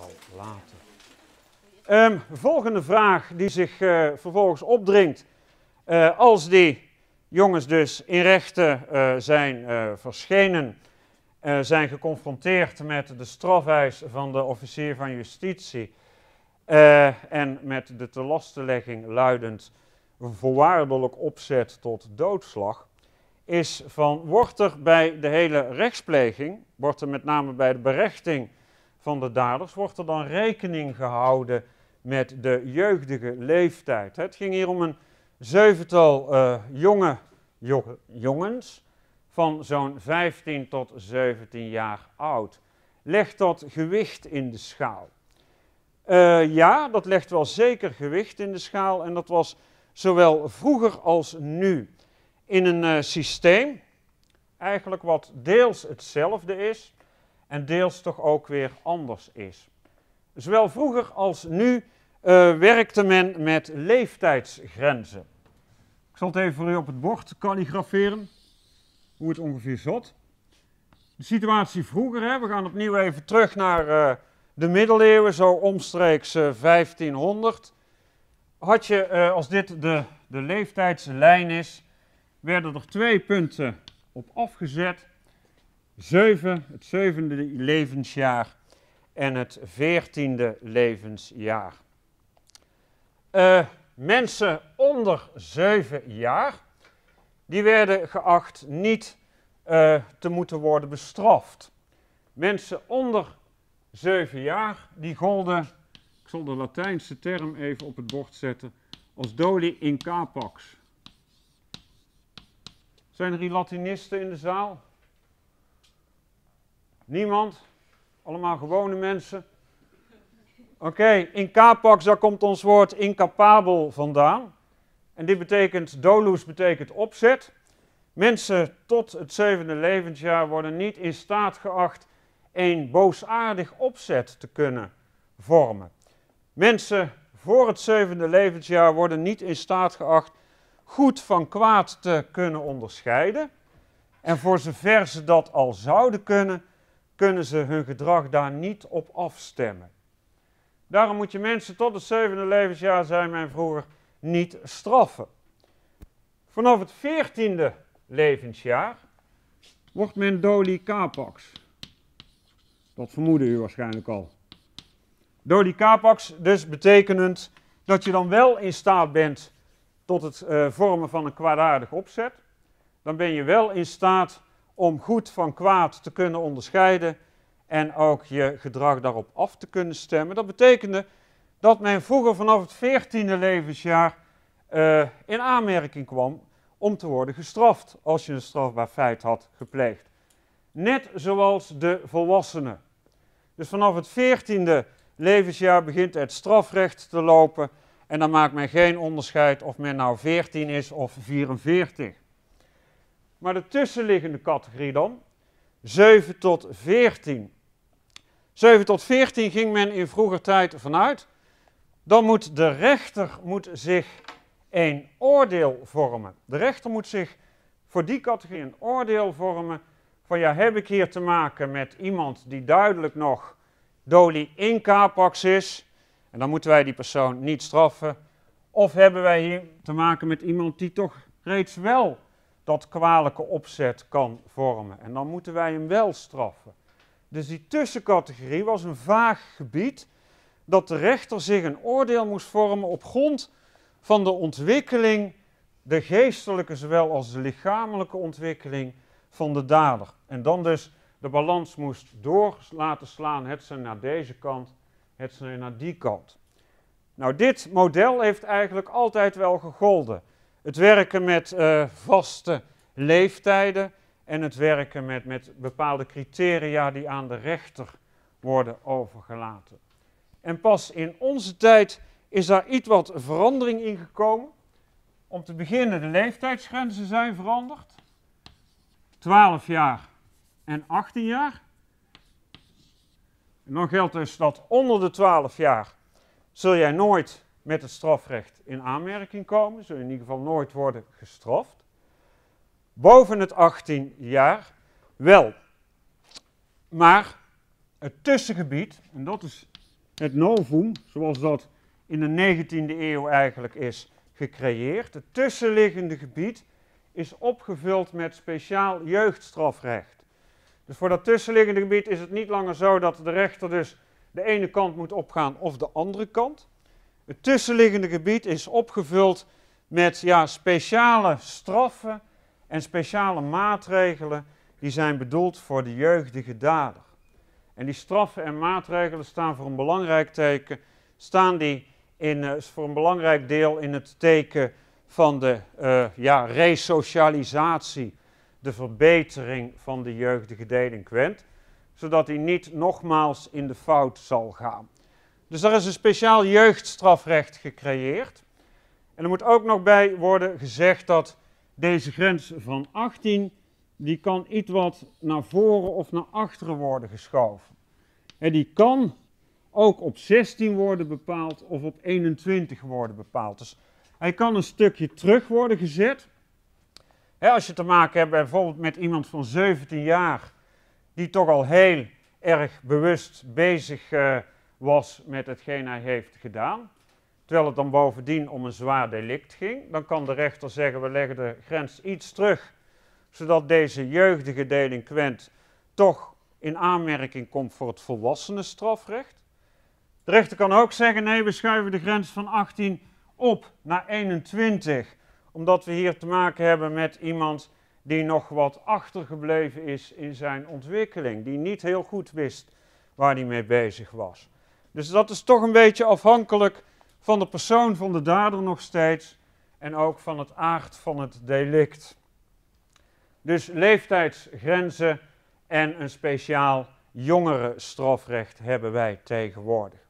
zal ehm, volgende vraag die zich eh, vervolgens opdringt. Eh, als die jongens dus in rechten eh, zijn verschenen, zijn geconfronteerd met de strafwijs van de officier van justitie en met de telastenlegging luidend voorwaardelijk opzet tot doodslag, is van wordt er bij de hele rechtspleging, wordt er met name bij de berechting van de daders, wordt er dan rekening gehouden met de jeugdige leeftijd. Het ging hier om een zevental eh, jonge jongens van zo'n 15 tot 17 jaar oud. Legt dat gewicht in de schaal? Eh, ja, dat legt wel zeker gewicht in de schaal en dat was zowel vroeger als nu. In een eh, systeem, eigenlijk wat deels hetzelfde is, en deels toch ook weer anders is. Zowel vroeger als nu eh, werkte men met leeftijdsgrenzen. Ik zal het even voor u op het bord kalligraferen, hoe het ongeveer zat. De situatie vroeger, hè, we gaan opnieuw even terug naar eh, de middeleeuwen, zo omstreeks 1500. Eh, Had je, als dit de, de leeftijdslijn is, werden er twee punten op afgezet zeven, het zevende levensjaar en het veertiende levensjaar. Eh, mensen onder zeven jaar, die werden geacht niet eh, te moeten worden bestraft. Mensen onder zeven jaar, die golden, ik zal de Latijnse term even op het bord zetten, als doli in capax. Zijn er hier Latinisten in de zaal? Niemand? Allemaal gewone mensen? Oké, in capax, daar komt ons woord incapabel vandaan. En dit betekent, dolus betekent opzet. Mensen tot het zevende levensjaar worden niet in staat geacht een boosaardig opzet te kunnen vormen. Mensen voor het zevende levensjaar worden niet in staat geacht goed van kwaad te kunnen onderscheiden. En voor zover ze dat al zouden kunnen, kunnen ze hun gedrag daar niet op afstemmen. Daarom moet je mensen tot het zevende levensjaar, zei mijn vroeger, niet straffen. Vanaf het veertiende levensjaar wordt men Capax. Dat vermoeden u waarschijnlijk al. Dolicapax dus betekenend dat je dan wel in staat bent tot het eh, vormen van een kwaadaardig opzet. Dan ben je wel in staat om goed van kwaad te kunnen onderscheiden en ook je gedrag daarop af te kunnen stemmen. Dat betekende dat men vroeger vanaf het 14e levensjaar eh, in aanmerking kwam om te worden gestraft als je een strafbaar feit had gepleegd. Net zoals de volwassenen. Dus vanaf het 14e levensjaar begint het strafrecht te lopen en dan maakt men geen onderscheid of men nou 14 is of 44. Maar de tussenliggende categorie dan, 7 tot 14. 7 tot 14 ging men in vroeger tijd vanuit. Dan moet de rechter moet zich een oordeel vormen. De rechter moet zich voor die categorie een oordeel vormen van ja, heb ik hier te maken met iemand die duidelijk nog doli in capax is, en dan moeten wij die persoon niet straffen, of hebben wij hier te maken met iemand die toch reeds wel dat kwalijke opzet kan vormen. En dan moeten wij hem wel straffen. Dus die tussencategorie was een vaag gebied dat de rechter zich een oordeel moest vormen op grond van de ontwikkeling, de geestelijke zowel als de lichamelijke ontwikkeling van de dader. En dan dus de balans moest door laten slaan, het zijn naar deze kant, het zijn naar die kant. Nou, dit model heeft eigenlijk altijd wel gegolden. Het werken met eh, vaste leeftijden en het werken met, met bepaalde criteria die aan de rechter worden overgelaten. En pas in onze tijd is daar iets wat verandering in gekomen. Om te beginnen, de leeftijdsgrenzen zijn veranderd. 12 jaar en 18 jaar. En dan geldt dus dat onder de 12 jaar zul jij nooit met het strafrecht in aanmerking komen, zullen in ieder geval nooit worden gestraft. Boven het 18 jaar wel. Maar het tussengebied, en dat is het novum, zoals dat in de 19e eeuw eigenlijk is gecreëerd. Het tussenliggende gebied is opgevuld met speciaal jeugdstrafrecht. Dus voor dat tussenliggende gebied is het niet langer zo dat de rechter dus de ene kant moet opgaan of de andere kant. Het tussenliggende gebied is opgevuld met ja, speciale straffen en speciale maatregelen die zijn bedoeld voor de jeugdige dader. En die straffen en maatregelen staan voor een belangrijk teken, staan die in, eh, voor een belangrijk deel in het teken van de eh, ja, resocialisatie, de verbetering van de jeugdige delinquent, zodat hij niet nogmaals in de fout zal gaan. Dus daar is een speciaal jeugdstrafrecht gecreëerd. En er moet ook nog bij worden gezegd dat deze grens van 18, die kan iets wat naar voren of naar achteren worden geschoven. En die kan ook op 16 worden bepaald of op 21 worden bepaald. Dus hij kan een stukje terug worden gezet. als je te maken hebt bijvoorbeeld met iemand van 17 jaar, die toch al heel erg bewust bezig is. Eh, was met hetgeen hij heeft gedaan, terwijl het dan bovendien om een zwaar delict ging, dan kan de rechter zeggen we leggen de grens iets terug, zodat deze jeugdige delinquent toch in aanmerking komt voor het volwassenenstrafrecht. De rechter kan ook zeggen nee, we schuiven de grens van 18 op naar 21, omdat we hier te maken hebben met iemand die nog wat achtergebleven is in zijn ontwikkeling, die niet heel goed wist waar hij mee bezig was. Dus dat is toch een beetje afhankelijk van de persoon van de dader nog steeds en ook van het aard van het delict. Dus leeftijdsgrenzen en een speciaal jongerenstrafrecht hebben wij tegenwoordig.